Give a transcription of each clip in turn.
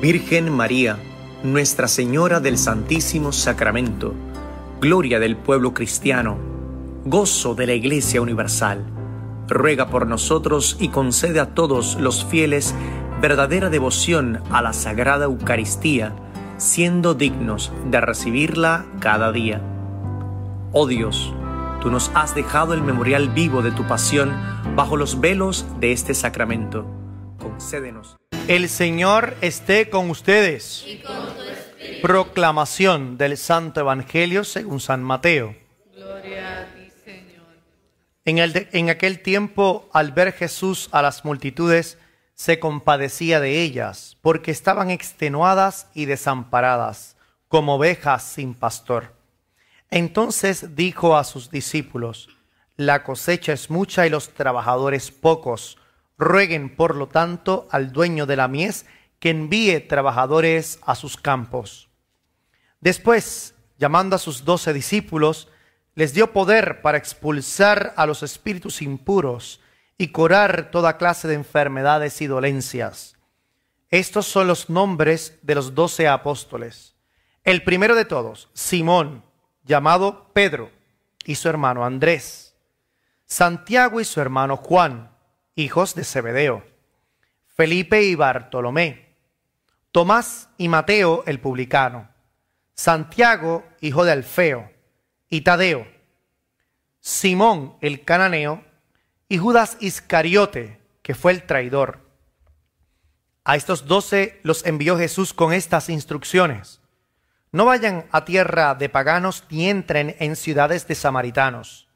Virgen María, Nuestra Señora del Santísimo Sacramento, gloria del pueblo cristiano, gozo de la Iglesia Universal, ruega por nosotros y concede a todos los fieles verdadera devoción a la Sagrada Eucaristía, siendo dignos de recibirla cada día. Oh Dios, tú nos has dejado el memorial vivo de tu pasión bajo los velos de este sacramento. Concédenos. El Señor esté con ustedes. Proclamación del Santo Evangelio según San Mateo. En, en aquel tiempo, al ver Jesús a las multitudes, se compadecía de ellas, porque estaban extenuadas y desamparadas, como ovejas sin pastor. Entonces dijo a sus discípulos, La cosecha es mucha y los trabajadores pocos. Rueguen, por lo tanto, al dueño de la mies que envíe trabajadores a sus campos. Después, llamando a sus doce discípulos, les dio poder para expulsar a los espíritus impuros y curar toda clase de enfermedades y dolencias. Estos son los nombres de los doce apóstoles. El primero de todos, Simón, llamado Pedro, y su hermano Andrés. Santiago y su hermano Juan hijos de Zebedeo, Felipe y Bartolomé, Tomás y Mateo el publicano, Santiago, hijo de Alfeo, y Tadeo, Simón el cananeo, y Judas Iscariote, que fue el traidor. A estos doce los envió Jesús con estas instrucciones. No vayan a tierra de paganos ni entren en ciudades de samaritanos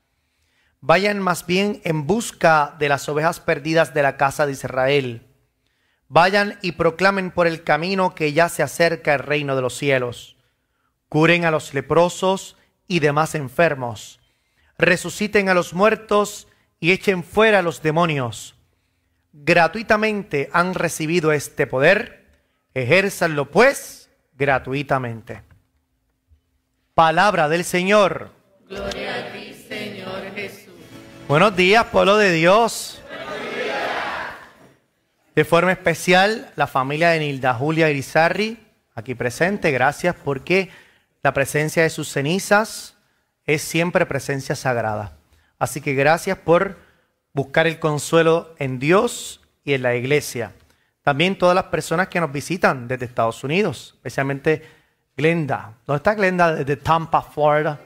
Vayan más bien en busca de las ovejas perdidas de la casa de Israel. Vayan y proclamen por el camino que ya se acerca el reino de los cielos. Curen a los leprosos y demás enfermos. Resuciten a los muertos y echen fuera a los demonios. Gratuitamente han recibido este poder. Ejérzanlo pues gratuitamente. Palabra del Señor. Gloria Buenos días, pueblo de Dios. De forma especial, la familia de Nilda Julia Irizarry, aquí presente, gracias porque la presencia de sus cenizas es siempre presencia sagrada. Así que gracias por buscar el consuelo en Dios y en la iglesia. También todas las personas que nos visitan desde Estados Unidos, especialmente Glenda. ¿Dónde está Glenda? Desde Tampa, Florida.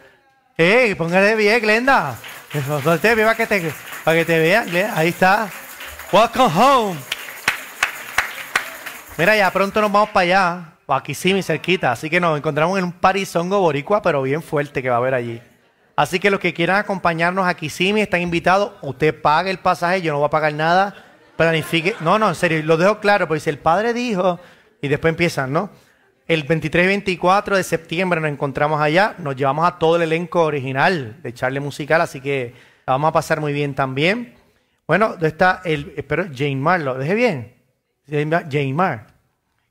¡Ey! Póngale bien, Glenda. Te para que te, para que te vean, Ahí está. Welcome home. Mira, ya pronto nos vamos para allá. O aquí sí, cerquita. Así que nos encontramos en un parizongo boricua, pero bien fuerte que va a haber allí. Así que los que quieran acompañarnos a Kissimmee están invitados. Usted pague el pasaje, yo no voy a pagar nada. Planifique. No, no, en serio, lo dejo claro, porque si el padre dijo, y después empiezan, ¿no? El 23 y 24 de septiembre nos encontramos allá. Nos llevamos a todo el elenco original de Charlie Musical, así que vamos a pasar muy bien también. Bueno, ¿dónde está el, espero Jane Mar, lo bien. Jane Mar,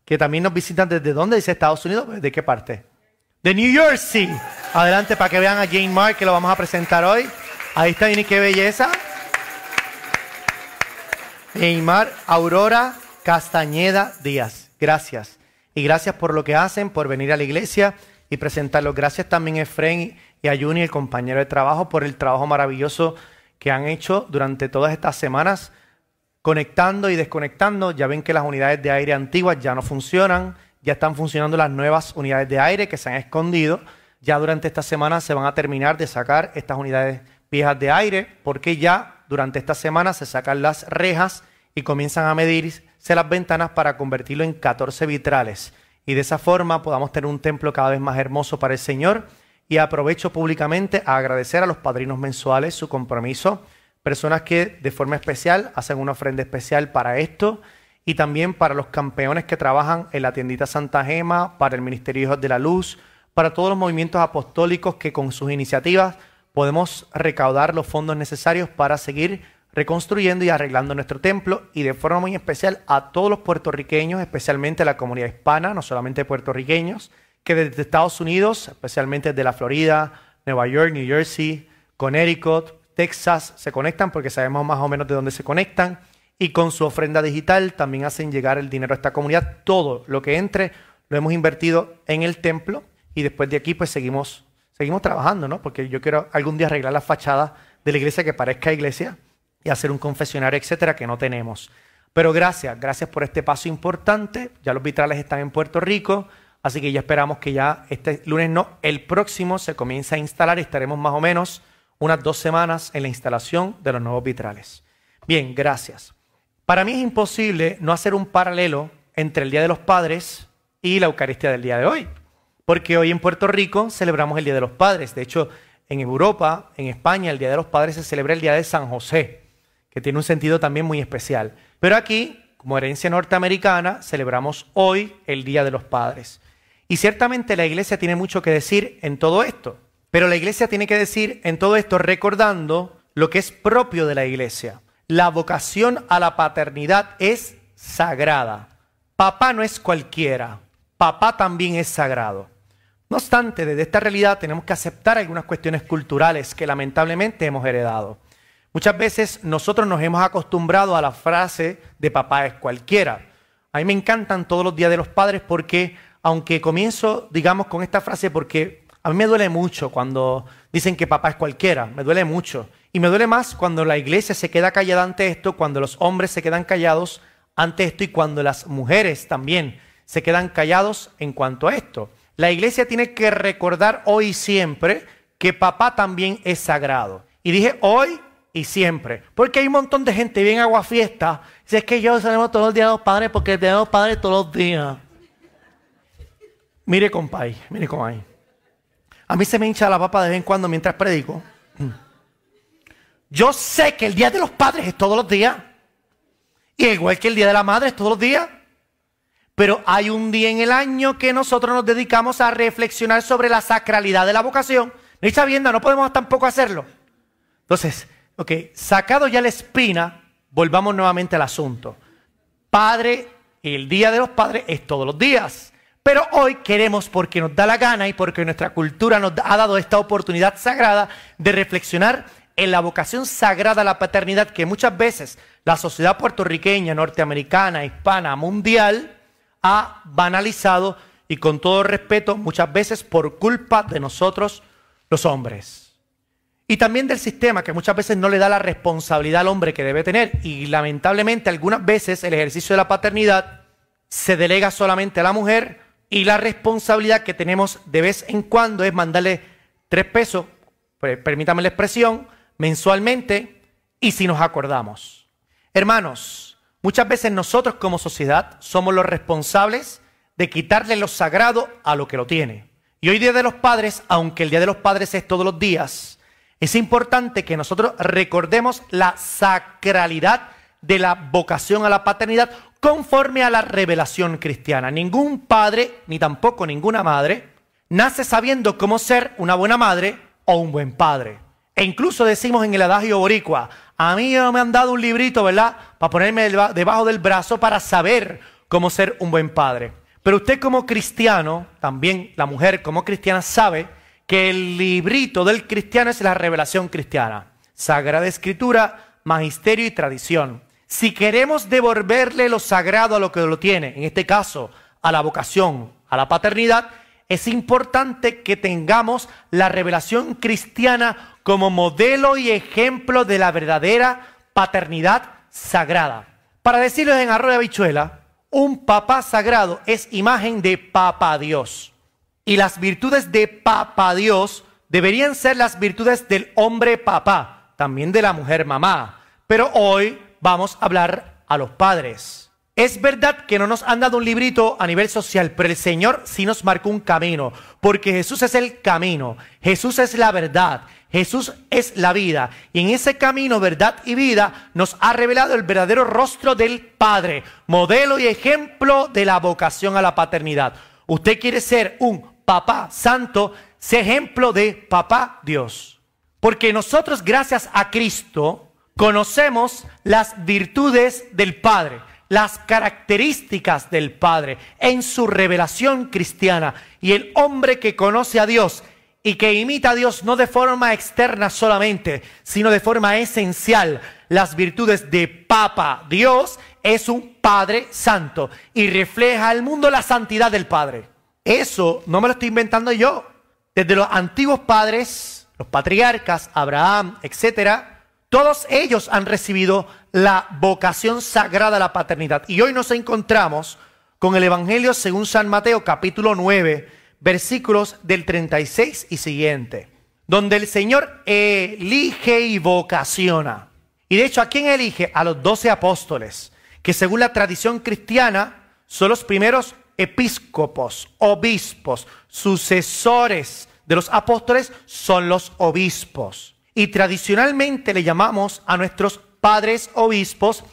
que también nos visitan desde dónde, dice Estados Unidos, pues, ¿de qué parte? De New York City! Adelante para que vean a Jane Mar, que lo vamos a presentar hoy. Ahí está, miren qué belleza. Jane Mar Aurora Castañeda Díaz. Gracias y gracias por lo que hacen, por venir a la iglesia y presentarlos. Gracias también a Efraín y a Juni, el compañero de trabajo, por el trabajo maravilloso que han hecho durante todas estas semanas, conectando y desconectando. Ya ven que las unidades de aire antiguas ya no funcionan, ya están funcionando las nuevas unidades de aire que se han escondido. Ya durante esta semana se van a terminar de sacar estas unidades viejas de aire, porque ya durante esta semana se sacan las rejas y comienzan a medir las ventanas para convertirlo en 14 vitrales y de esa forma podamos tener un templo cada vez más hermoso para el Señor. Y aprovecho públicamente a agradecer a los padrinos mensuales su compromiso, personas que de forma especial hacen una ofrenda especial para esto y también para los campeones que trabajan en la tiendita Santa Gema, para el Ministerio de la Luz, para todos los movimientos apostólicos que con sus iniciativas podemos recaudar los fondos necesarios para seguir reconstruyendo y arreglando nuestro templo y de forma muy especial a todos los puertorriqueños, especialmente a la comunidad hispana, no solamente puertorriqueños, que desde Estados Unidos, especialmente desde la Florida, Nueva York, New Jersey, Connecticut, Texas, se conectan porque sabemos más o menos de dónde se conectan y con su ofrenda digital también hacen llegar el dinero a esta comunidad. Todo lo que entre lo hemos invertido en el templo y después de aquí pues seguimos, seguimos trabajando, ¿no? Porque yo quiero algún día arreglar la fachada de la iglesia que parezca iglesia hacer un confesionario, etcétera, que no tenemos. Pero gracias, gracias por este paso importante. Ya los vitrales están en Puerto Rico, así que ya esperamos que ya este lunes no, el próximo se comience a instalar y estaremos más o menos unas dos semanas en la instalación de los nuevos vitrales. Bien, gracias. Para mí es imposible no hacer un paralelo entre el Día de los Padres y la Eucaristía del día de hoy, porque hoy en Puerto Rico celebramos el Día de los Padres. De hecho, en Europa, en España, el Día de los Padres se celebra el Día de San José que tiene un sentido también muy especial. Pero aquí, como herencia norteamericana, celebramos hoy el Día de los Padres. Y ciertamente la iglesia tiene mucho que decir en todo esto, pero la iglesia tiene que decir en todo esto recordando lo que es propio de la iglesia. La vocación a la paternidad es sagrada. Papá no es cualquiera, papá también es sagrado. No obstante, desde esta realidad tenemos que aceptar algunas cuestiones culturales que lamentablemente hemos heredado. Muchas veces nosotros nos hemos acostumbrado a la frase de papá es cualquiera. A mí me encantan todos los días de los padres porque, aunque comienzo, digamos, con esta frase, porque a mí me duele mucho cuando dicen que papá es cualquiera, me duele mucho. Y me duele más cuando la iglesia se queda callada ante esto, cuando los hombres se quedan callados ante esto y cuando las mujeres también se quedan callados en cuanto a esto. La iglesia tiene que recordar hoy y siempre que papá también es sagrado. Y dije hoy y siempre. Porque hay un montón de gente bien agua fiesta. Si es que yo todo todos los días los padres porque el día de los padres todos los días. Mire, compay, mire, compay. A mí se me hincha la papa de vez en cuando mientras predico. Mm. Yo sé que el día de los padres es todos los días. Y igual que el día de la madre es todos los días. Pero hay un día en el año que nosotros nos dedicamos a reflexionar sobre la sacralidad de la vocación. No sabiendo, sabienda, no podemos tampoco hacerlo. Entonces, Ok, sacado ya la espina, volvamos nuevamente al asunto. Padre, el Día de los Padres es todos los días. Pero hoy queremos, porque nos da la gana y porque nuestra cultura nos ha dado esta oportunidad sagrada de reflexionar en la vocación sagrada a la paternidad que muchas veces la sociedad puertorriqueña, norteamericana, hispana, mundial ha banalizado y con todo respeto muchas veces por culpa de nosotros los hombres. Y también del sistema, que muchas veces no le da la responsabilidad al hombre que debe tener. Y lamentablemente algunas veces el ejercicio de la paternidad se delega solamente a la mujer y la responsabilidad que tenemos de vez en cuando es mandarle tres pesos, permítame la expresión, mensualmente y si nos acordamos. Hermanos, muchas veces nosotros como sociedad somos los responsables de quitarle lo sagrado a lo que lo tiene. Y hoy Día de los Padres, aunque el Día de los Padres es todos los días, es importante que nosotros recordemos la sacralidad de la vocación a la paternidad conforme a la revelación cristiana. Ningún padre, ni tampoco ninguna madre, nace sabiendo cómo ser una buena madre o un buen padre. E incluso decimos en el adagio boricua, a mí me han dado un librito, ¿verdad? Para ponerme debajo del brazo para saber cómo ser un buen padre. Pero usted como cristiano, también la mujer como cristiana, sabe que el librito del cristiano es la revelación cristiana. Sagrada Escritura, magisterio y tradición. Si queremos devolverle lo sagrado a lo que lo tiene, en este caso a la vocación, a la paternidad, es importante que tengamos la revelación cristiana como modelo y ejemplo de la verdadera paternidad sagrada. Para decirles en arroyo de habichuela, un papá sagrado es imagen de papá Dios y las virtudes de papá Dios deberían ser las virtudes del hombre papá, también de la mujer mamá. Pero hoy vamos a hablar a los padres. Es verdad que no nos han dado un librito a nivel social, pero el Señor sí nos marcó un camino, porque Jesús es el camino, Jesús es la verdad, Jesús es la vida. Y en ese camino, verdad y vida, nos ha revelado el verdadero rostro del Padre, modelo y ejemplo de la vocación a la paternidad. Usted quiere ser un papá santo, es ejemplo de papá Dios. Porque nosotros gracias a Cristo conocemos las virtudes del Padre, las características del Padre en su revelación cristiana. Y el hombre que conoce a Dios y que imita a Dios no de forma externa solamente, sino de forma esencial, las virtudes de Papá Dios es un Padre Santo y refleja al mundo la santidad del Padre. Eso no me lo estoy inventando yo. Desde los antiguos padres, los patriarcas, Abraham, etcétera, todos ellos han recibido la vocación sagrada a la paternidad. Y hoy nos encontramos con el Evangelio según San Mateo capítulo 9, versículos del 36 y siguiente, donde el Señor elige y vocaciona. Y de hecho, ¿a quién elige? A los doce apóstoles, que según la tradición cristiana son los primeros episcopos, obispos, sucesores de los apóstoles son los obispos. Y tradicionalmente le llamamos a nuestros padres obispos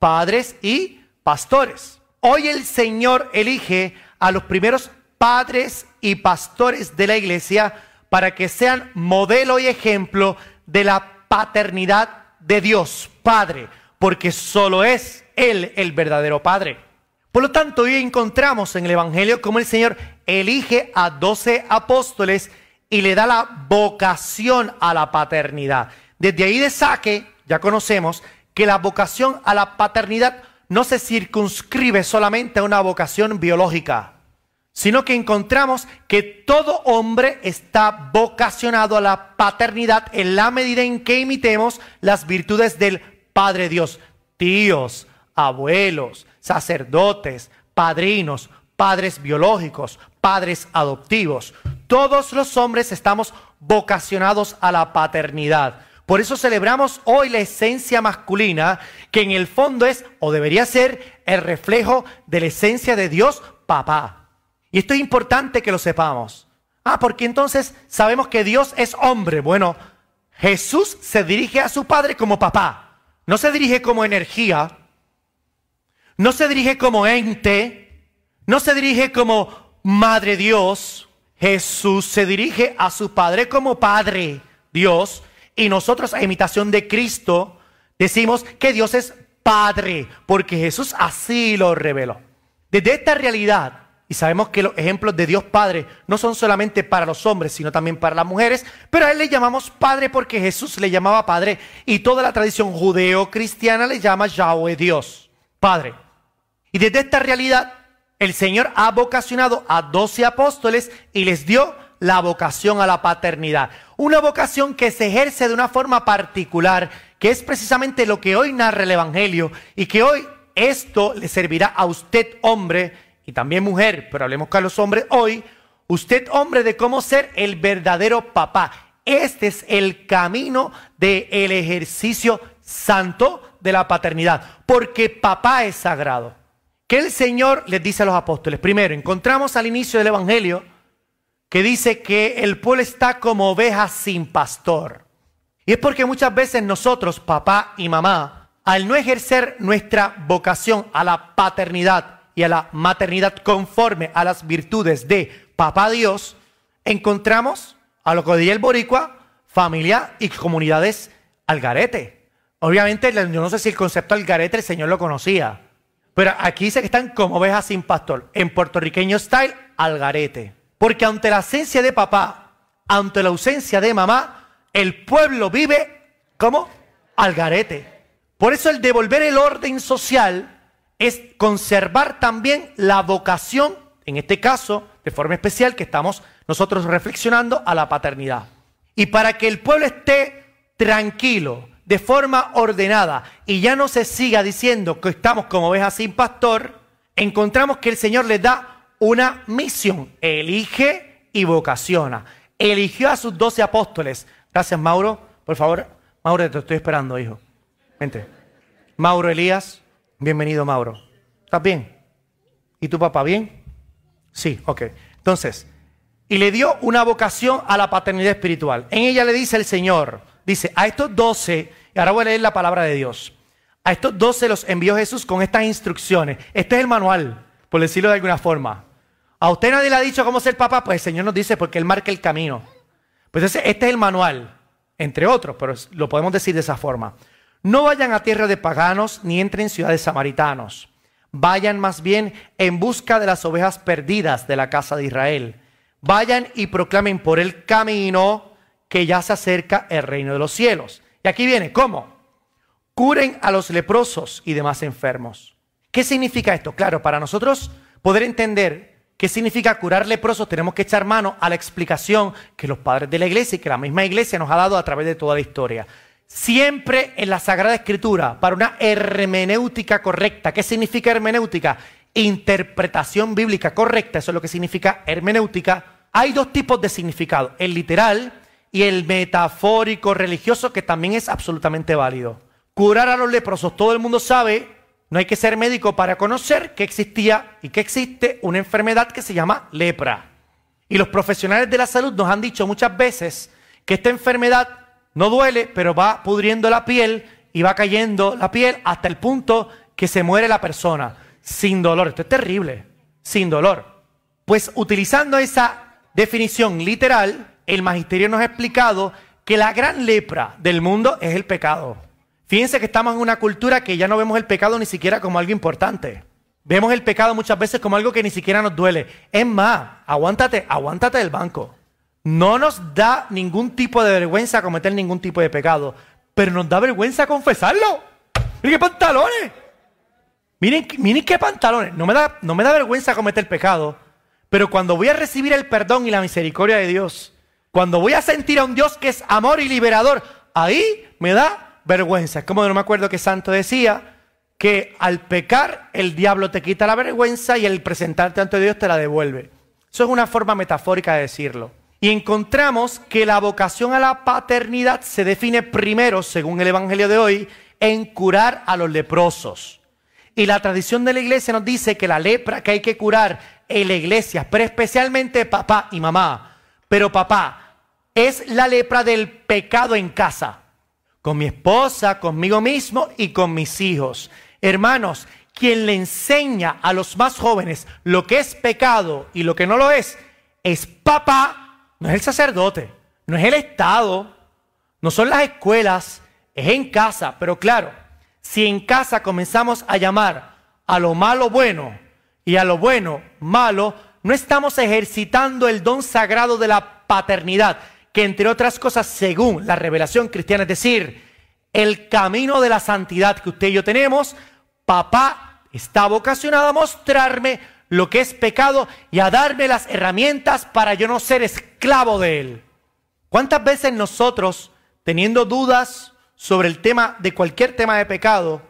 padres y pastores. Hoy el Señor elige a los primeros padres y pastores de la iglesia para que sean modelo y ejemplo de la paternidad de Dios, Padre, porque solo es Él el verdadero Padre. Por lo tanto, hoy encontramos en el Evangelio cómo el Señor elige a doce apóstoles y le da la vocación a la paternidad. Desde ahí de saque, ya conocemos que la vocación a la paternidad no se circunscribe solamente a una vocación biológica, sino que encontramos que todo hombre está vocacionado a la paternidad en la medida en que imitemos las virtudes del Padre Dios, tíos, abuelos, sacerdotes, padrinos, padres biológicos, padres adoptivos. Todos los hombres estamos vocacionados a la paternidad. Por eso celebramos hoy la esencia masculina, que en el fondo es o debería ser el reflejo de la esencia de Dios papá. Y esto es importante que lo sepamos. Ah, porque entonces sabemos que Dios es hombre. Bueno, Jesús se dirige a su Padre como papá. No se dirige como energía, no se dirige como ente, no se dirige como Madre Dios. Jesús se dirige a su Padre como Padre Dios y nosotros a imitación de Cristo decimos que Dios es Padre porque Jesús así lo reveló. Desde esta realidad, y sabemos que los ejemplos de Dios Padre no son solamente para los hombres, sino también para las mujeres, pero a Él le llamamos Padre porque Jesús le llamaba Padre y toda la tradición judeo-cristiana le llama Yahweh Dios, Padre. Y desde esta realidad, el Señor ha vocacionado a doce apóstoles y les dio la vocación a la paternidad. Una vocación que se ejerce de una forma particular, que es precisamente lo que hoy narra el Evangelio y que hoy esto le servirá a usted hombre y también mujer, pero hablemos con los hombres hoy, usted hombre de cómo ser el verdadero papá. Este es el camino del ejercicio santo de la paternidad, porque papá es sagrado. ¿Qué el Señor les dice a los apóstoles? Primero, encontramos al inicio del Evangelio que dice que el pueblo está como oveja sin pastor. Y es porque muchas veces nosotros, papá y mamá, al no ejercer nuestra vocación a la paternidad y a la maternidad conforme a las virtudes de papá Dios, encontramos a lo que diría el boricua, familia y comunidades al garete. Obviamente, yo no sé si el concepto al garete el Señor lo conocía, pero aquí dice que están como ovejas sin pastor, en puertorriqueño style, al garete. Porque ante la ausencia de papá, ante la ausencia de mamá, el pueblo vive como al garete. Por eso el devolver el orden social es conservar también la vocación, en este caso, de forma especial, que estamos nosotros reflexionando a la paternidad. Y para que el pueblo esté tranquilo, de forma ordenada y ya no se siga diciendo que estamos como ves sin pastor, encontramos que el Señor le da una misión. Elige y vocaciona. Eligió a sus doce apóstoles. Gracias, Mauro. Por favor, Mauro, te estoy esperando, hijo. Vente. Mauro Elías, bienvenido, Mauro. ¿Estás bien? ¿Y tu papá bien? Sí, ok. Entonces, y le dio una vocación a la paternidad espiritual. En ella le dice el Señor, dice, a estos doce, y ahora voy a leer la palabra de Dios, a estos doce los envió Jesús con estas instrucciones. Este es el manual, por decirlo de alguna forma. A usted nadie le ha dicho cómo ser papá, pues el Señor nos dice porque Él marca el camino. Pues este es el manual, entre otros, pero lo podemos decir de esa forma. No vayan a tierra de paganos ni entren en ciudades samaritanos. Vayan más bien en busca de las ovejas perdidas de la casa de Israel. Vayan y proclamen por el camino que ya se acerca el reino de los cielos. Y aquí viene, ¿cómo? Curen a los leprosos y demás enfermos. ¿Qué significa esto? Claro, para nosotros poder entender qué significa curar leprosos, tenemos que echar mano a la explicación que los padres de la iglesia y que la misma iglesia nos ha dado a través de toda la historia. Siempre en la Sagrada Escritura, para una hermenéutica correcta, ¿qué significa hermenéutica? Interpretación bíblica correcta, eso es lo que significa hermenéutica. Hay dos tipos de significado, el literal y el metafórico religioso, que también es absolutamente válido. Curar a los leprosos, todo el mundo sabe, no hay que ser médico para conocer que existía y que existe una enfermedad que se llama lepra. Y los profesionales de la salud nos han dicho muchas veces que esta enfermedad no duele, pero va pudriendo la piel y va cayendo la piel hasta el punto que se muere la persona sin dolor. Esto es terrible, sin dolor. Pues utilizando esa definición literal, el magisterio nos ha explicado que la gran lepra del mundo es el pecado. Fíjense que estamos en una cultura que ya no vemos el pecado ni siquiera como algo importante. Vemos el pecado muchas veces como algo que ni siquiera nos duele. Es más, aguántate, aguántate del banco. No nos da ningún tipo de vergüenza cometer ningún tipo de pecado, pero nos da vergüenza confesarlo. Miren qué pantalones. Miren, qué pantalones. No me, da, no me da vergüenza cometer pecado, pero cuando voy a recibir el perdón y la misericordia de Dios, cuando voy a sentir a un Dios que es amor y liberador, ahí me da vergüenza. Es como no me acuerdo que Santo decía que al pecar el diablo te quita la vergüenza y el presentarte ante Dios te la devuelve. Eso es una forma metafórica de decirlo. Y encontramos que la vocación a la paternidad se define primero, según el Evangelio de hoy, en curar a los leprosos. Y la tradición de la iglesia nos dice que la lepra que hay que curar en la iglesia, pero especialmente papá y mamá. Pero papá, es la lepra del pecado en casa. Con mi esposa, conmigo mismo y con mis hijos. Hermanos, quien le enseña a los más jóvenes lo que es pecado y lo que no lo es, es papá, no es el sacerdote, no es el Estado, no son las escuelas, es en casa. Pero claro, si en casa comenzamos a llamar a lo malo bueno y a lo bueno malo, no estamos ejercitando el don sagrado de la paternidad, que entre otras cosas, según la revelación cristiana, es decir, el camino de la santidad que usted y yo tenemos, papá está vocacionado a mostrarme lo que es pecado y a darme las herramientas para yo no ser esclavo de él. ¿Cuántas veces nosotros, teniendo dudas sobre el tema de cualquier tema de pecado,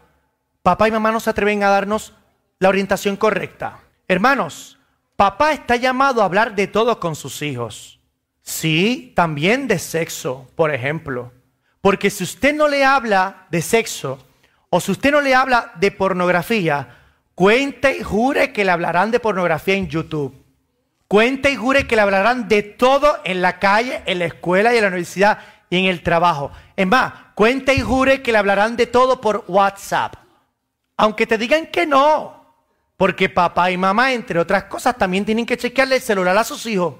papá y mamá no se atreven a darnos la orientación correcta? Hermanos, papá está llamado a hablar de todo con sus hijos. Sí, también de sexo, por ejemplo. Porque si usted no le habla de sexo o si usted no le habla de pornografía, cuente y jure que le hablarán de pornografía en YouTube. Cuente y jure que le hablarán de todo en la calle, en la escuela y en la universidad y en el trabajo. Es más, cuente y jure que le hablarán de todo por WhatsApp. Aunque te digan que no. Porque papá y mamá, entre otras cosas, también tienen que chequearle el celular a sus hijos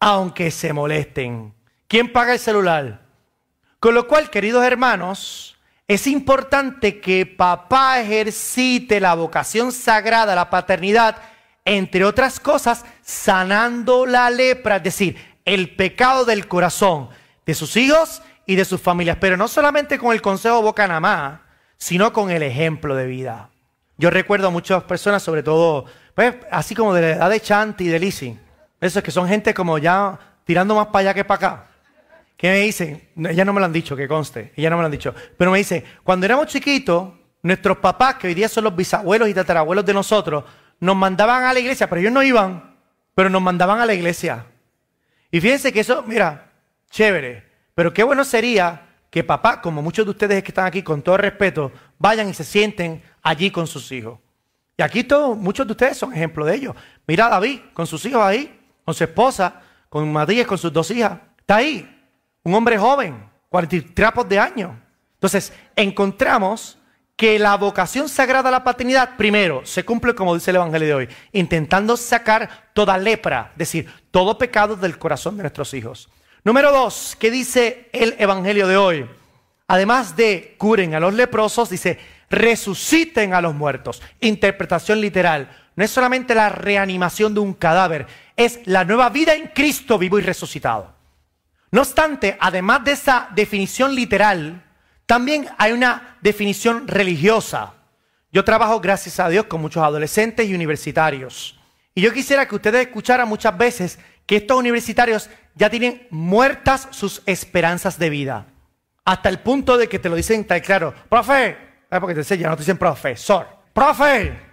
aunque se molesten. ¿Quién paga el celular? Con lo cual, queridos hermanos, es importante que papá ejercite la vocación sagrada, la paternidad, entre otras cosas, sanando la lepra, es decir, el pecado del corazón de sus hijos y de sus familias, pero no solamente con el consejo boca nada más, sino con el ejemplo de vida. Yo recuerdo a muchas personas, sobre todo, pues, así como de la edad de Chanti y de Lizzie, eso es que son gente como ya tirando más para allá que para acá. ¿Qué me dicen, Ya no me lo han dicho, que conste, ellas no me lo han dicho, pero me dice, cuando éramos chiquitos, nuestros papás, que hoy día son los bisabuelos y tatarabuelos de nosotros, nos mandaban a la iglesia, pero ellos no iban, pero nos mandaban a la iglesia. Y fíjense que eso, mira, chévere, pero qué bueno sería que papá, como muchos de ustedes que están aquí, con todo respeto, vayan y se sienten allí con sus hijos. Y aquí todos, muchos de ustedes son ejemplo de ellos. Mira a David con sus hijos ahí, con su esposa, con Matías, con sus dos hijas. Está ahí, un hombre joven, 40 trapos de años. Entonces, encontramos que la vocación sagrada a la paternidad, primero, se cumple como dice el Evangelio de hoy, intentando sacar toda lepra, es decir, todo pecado del corazón de nuestros hijos. Número dos, ¿qué dice el Evangelio de hoy? Además de curen a los leprosos, dice, resuciten a los muertos. Interpretación literal, no es solamente la reanimación de un cadáver, es la nueva vida en Cristo vivo y resucitado. No obstante, además de esa definición literal, también hay una definición religiosa. Yo trabajo, gracias a Dios, con muchos adolescentes y universitarios. Y yo quisiera que ustedes escucharan muchas veces que estos universitarios ya tienen muertas sus esperanzas de vida. Hasta el punto de que te lo dicen tan claro, profe, ah, porque te dicen, ya no te dicen profesor, profe,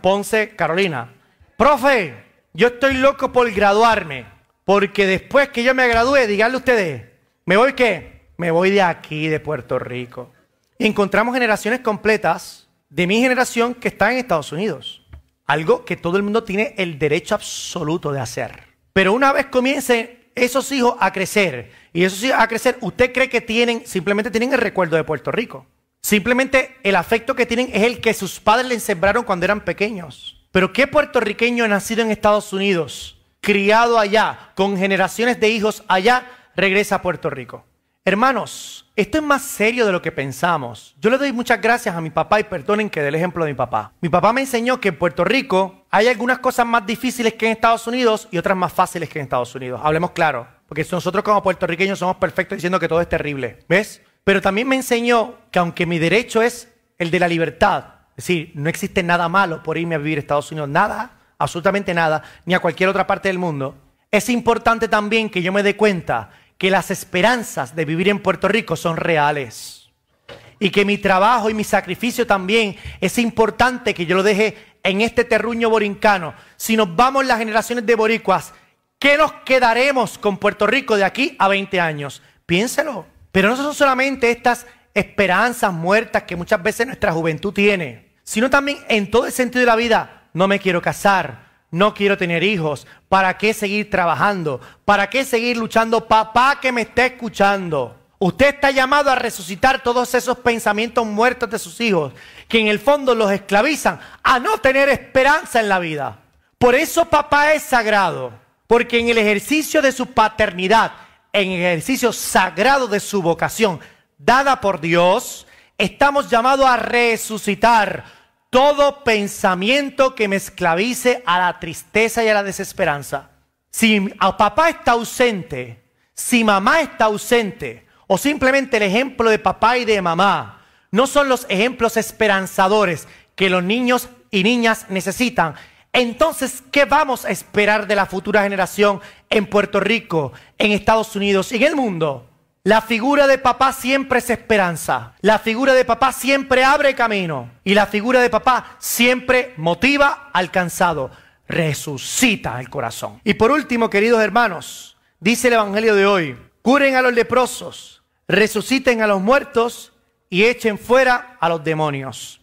Ponce, Carolina. Profe, yo estoy loco por graduarme, porque después que yo me gradué, díganle ustedes, ¿me voy qué? Me voy de aquí, de Puerto Rico. Y encontramos generaciones completas de mi generación que están en Estados Unidos. Algo que todo el mundo tiene el derecho absoluto de hacer. Pero una vez comiencen esos hijos a crecer, y esos hijos a crecer, usted cree que tienen, simplemente tienen el recuerdo de Puerto Rico. Simplemente el afecto que tienen es el que sus padres les sembraron cuando eran pequeños. Pero ¿qué puertorriqueño nacido en Estados Unidos, criado allá, con generaciones de hijos allá, regresa a Puerto Rico? Hermanos, esto es más serio de lo que pensamos. Yo le doy muchas gracias a mi papá y perdonen que dé el ejemplo de mi papá. Mi papá me enseñó que en Puerto Rico hay algunas cosas más difíciles que en Estados Unidos y otras más fáciles que en Estados Unidos. Hablemos claro, porque nosotros como puertorriqueños somos perfectos diciendo que todo es terrible. ¿Ves? Pero también me enseñó que aunque mi derecho es el de la libertad, es decir, no existe nada malo por irme a vivir a Estados Unidos, nada, absolutamente nada, ni a cualquier otra parte del mundo, es importante también que yo me dé cuenta que las esperanzas de vivir en Puerto Rico son reales. Y que mi trabajo y mi sacrificio también es importante que yo lo deje en este terruño borincano. Si nos vamos las generaciones de boricuas, ¿qué nos quedaremos con Puerto Rico de aquí a 20 años? Piénselo. Pero no son solamente estas esperanzas muertas que muchas veces nuestra juventud tiene, sino también en todo el sentido de la vida, no me quiero casar, no quiero tener hijos, ¿para qué seguir trabajando? ¿Para qué seguir luchando? Papá que me está escuchando. Usted está llamado a resucitar todos esos pensamientos muertos de sus hijos, que en el fondo los esclavizan a no tener esperanza en la vida. Por eso papá es sagrado, porque en el ejercicio de su paternidad, en el ejercicio sagrado de su vocación dada por Dios, estamos llamados a resucitar todo pensamiento que me esclavice a la tristeza y a la desesperanza. Si papá está ausente, si mamá está ausente, o simplemente el ejemplo de papá y de mamá, no son los ejemplos esperanzadores que los niños y niñas necesitan. Entonces, ¿qué vamos a esperar de la futura generación en Puerto Rico, en Estados Unidos y en el mundo, la figura de papá siempre es esperanza. La figura de papá siempre abre camino. Y la figura de papá siempre motiva al cansado. Resucita el corazón. Y por último, queridos hermanos, dice el Evangelio de hoy, curen a los leprosos, resuciten a los muertos y echen fuera a los demonios.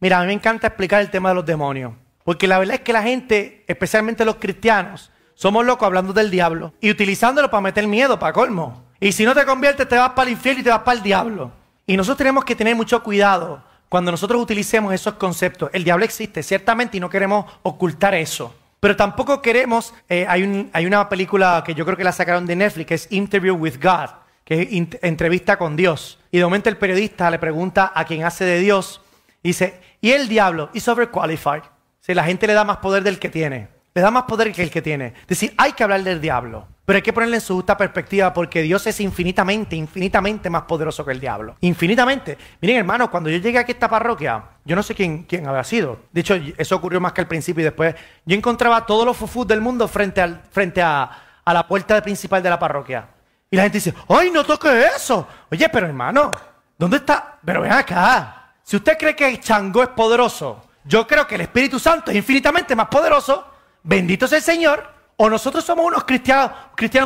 Mira, a mí me encanta explicar el tema de los demonios. Porque la verdad es que la gente, especialmente los cristianos, somos locos hablando del diablo y utilizándolo para meter miedo, para colmo. Y si no te conviertes, te vas para el infierno y te vas para el diablo. Y nosotros tenemos que tener mucho cuidado cuando nosotros utilicemos esos conceptos. El diablo existe, ciertamente, y no queremos ocultar eso. Pero tampoco queremos, eh, hay, una película que yo creo que la sacaron de Netflix, que es Interview with God, que es entrevista con Dios. Y de momento el periodista le pregunta a quien hace de Dios, y dice, ¿y el diablo? ¿Is overqualified? si la gente le da más poder del que tiene le da más poder que el que tiene. Es decir, hay que hablar del diablo, pero hay que ponerle en su justa perspectiva porque Dios es infinitamente, infinitamente más poderoso que el diablo. Infinitamente. Miren, hermano, cuando yo llegué aquí a esta parroquia, yo no sé quién, quién había sido. De hecho, eso ocurrió más que al principio y después. Yo encontraba todos los fufus del mundo frente, al, frente a, a la puerta principal de la parroquia. Y la gente dice, ¡ay, no toque eso! Oye, pero hermano, ¿dónde está? Pero ven acá. Si usted cree que el chango es poderoso, yo creo que el Espíritu Santo es infinitamente más poderoso bendito sea el Señor, o nosotros somos unos cristianos,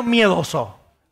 miedosos.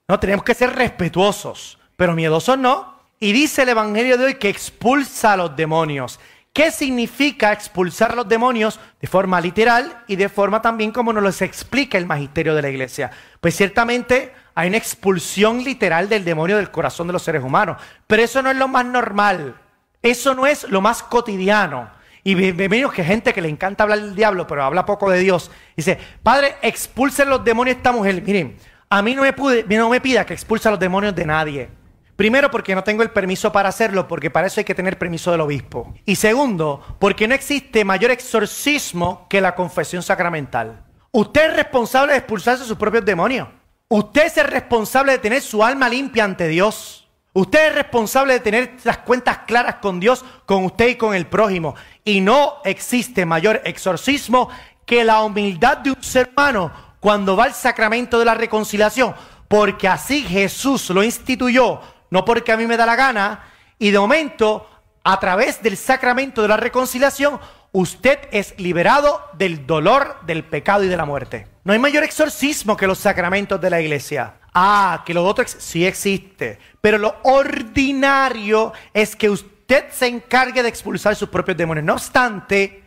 No, tenemos que ser respetuosos, pero miedosos no. Y dice el Evangelio de hoy que expulsa a los demonios. ¿Qué significa expulsar a los demonios de forma literal y de forma también como nos los explica el magisterio de la iglesia? Pues ciertamente hay una expulsión literal del demonio del corazón de los seres humanos, pero eso no es lo más normal, eso no es lo más cotidiano. Y bienvenidos que gente que le encanta hablar del diablo, pero habla poco de Dios. Dice, Padre, expulsen los demonios a esta mujer. Miren, a mí no me, pude, no me pida que expulse a los demonios de nadie. Primero, porque no tengo el permiso para hacerlo, porque para eso hay que tener permiso del obispo. Y segundo, porque no existe mayor exorcismo que la confesión sacramental. Usted es responsable de expulsarse sus propios demonios. Usted es responsable de tener su alma limpia ante Dios. Usted es responsable de tener las cuentas claras con Dios, con usted y con el prójimo. Y no existe mayor exorcismo que la humildad de un ser humano cuando va al sacramento de la reconciliación, porque así Jesús lo instituyó, no porque a mí me da la gana, y de momento, a través del sacramento de la reconciliación, usted es liberado del dolor, del pecado y de la muerte. No hay mayor exorcismo que los sacramentos de la iglesia. Ah, que los otros sí existe. Pero lo ordinario es que usted usted se encargue de expulsar sus propios demonios. No obstante,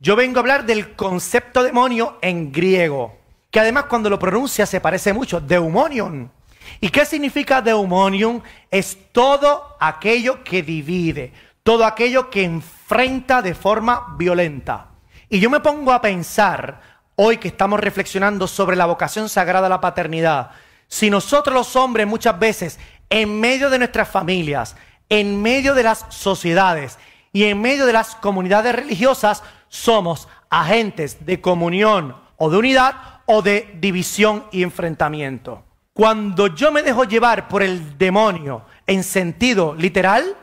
yo vengo a hablar del concepto demonio en griego, que además cuando lo pronuncia se parece mucho, deumonion. ¿Y qué significa deumonion? Es todo aquello que divide, todo aquello que enfrenta de forma violenta. Y yo me pongo a pensar, hoy que estamos reflexionando sobre la vocación sagrada a la paternidad, si nosotros los hombres muchas veces, en medio de nuestras familias, en medio de las sociedades y en medio de las comunidades religiosas somos agentes de comunión o de unidad o de división y enfrentamiento. Cuando yo me dejo llevar por el demonio en sentido literal,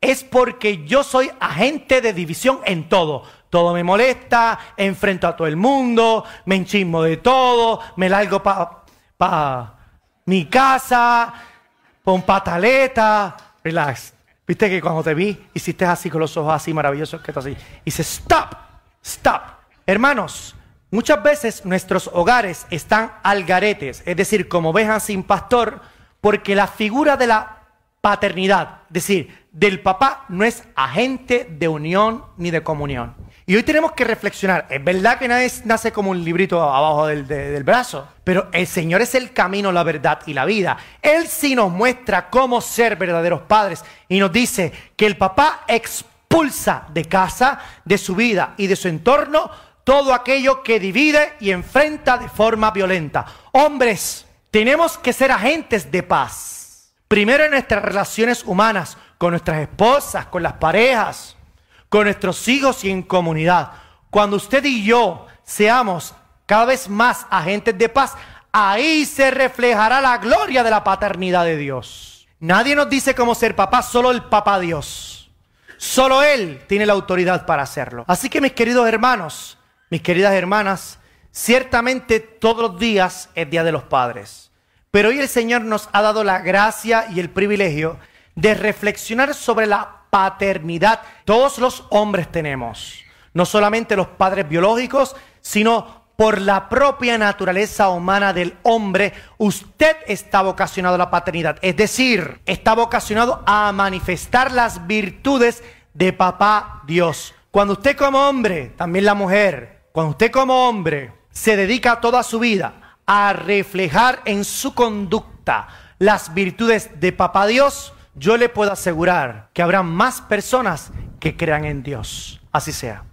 es porque yo soy agente de división en todo. Todo me molesta, enfrento a todo el mundo, me enchismo de todo, me largo para pa mi casa, pon pataleta, relax. Viste que cuando te vi, hiciste así con los ojos así maravillosos que está así. Dice, stop, stop. Hermanos, muchas veces nuestros hogares están al garetes, es decir, como ovejas sin pastor, porque la figura de la paternidad, es decir, del papá, no es agente de unión ni de comunión. Y hoy tenemos que reflexionar. Es verdad que nadie nace como un librito abajo del, brazo, pero el Señor es el camino, la verdad y la vida. Él sí nos muestra cómo ser verdaderos padres y nos dice que el papá expulsa de casa, de su vida y de su entorno todo aquello que divide y enfrenta de forma violenta. Hombres, tenemos que ser agentes de paz. Primero en nuestras relaciones humanas, con nuestras esposas, con las parejas, con nuestros hijos y en comunidad. Cuando usted y yo seamos cada vez más agentes de paz, ahí se reflejará la gloria de la paternidad de Dios. Nadie nos dice cómo ser papá, solo el papá Dios. Solo Él tiene la autoridad para hacerlo. Así que mis queridos hermanos, mis queridas hermanas, ciertamente todos los días es Día de los Padres. Pero hoy el Señor nos ha dado la gracia y el privilegio de reflexionar sobre la paternidad. Todos los hombres tenemos, no solamente los padres biológicos, sino por la propia naturaleza humana del hombre, usted está vocacionado a la paternidad. Es decir, está vocacionado a manifestar las virtudes de papá Dios. Cuando usted como hombre, también la mujer, cuando usted como hombre se dedica toda su vida a reflejar en su conducta las virtudes de papá Dios, yo le puedo asegurar que habrá más personas que crean en Dios. Así sea.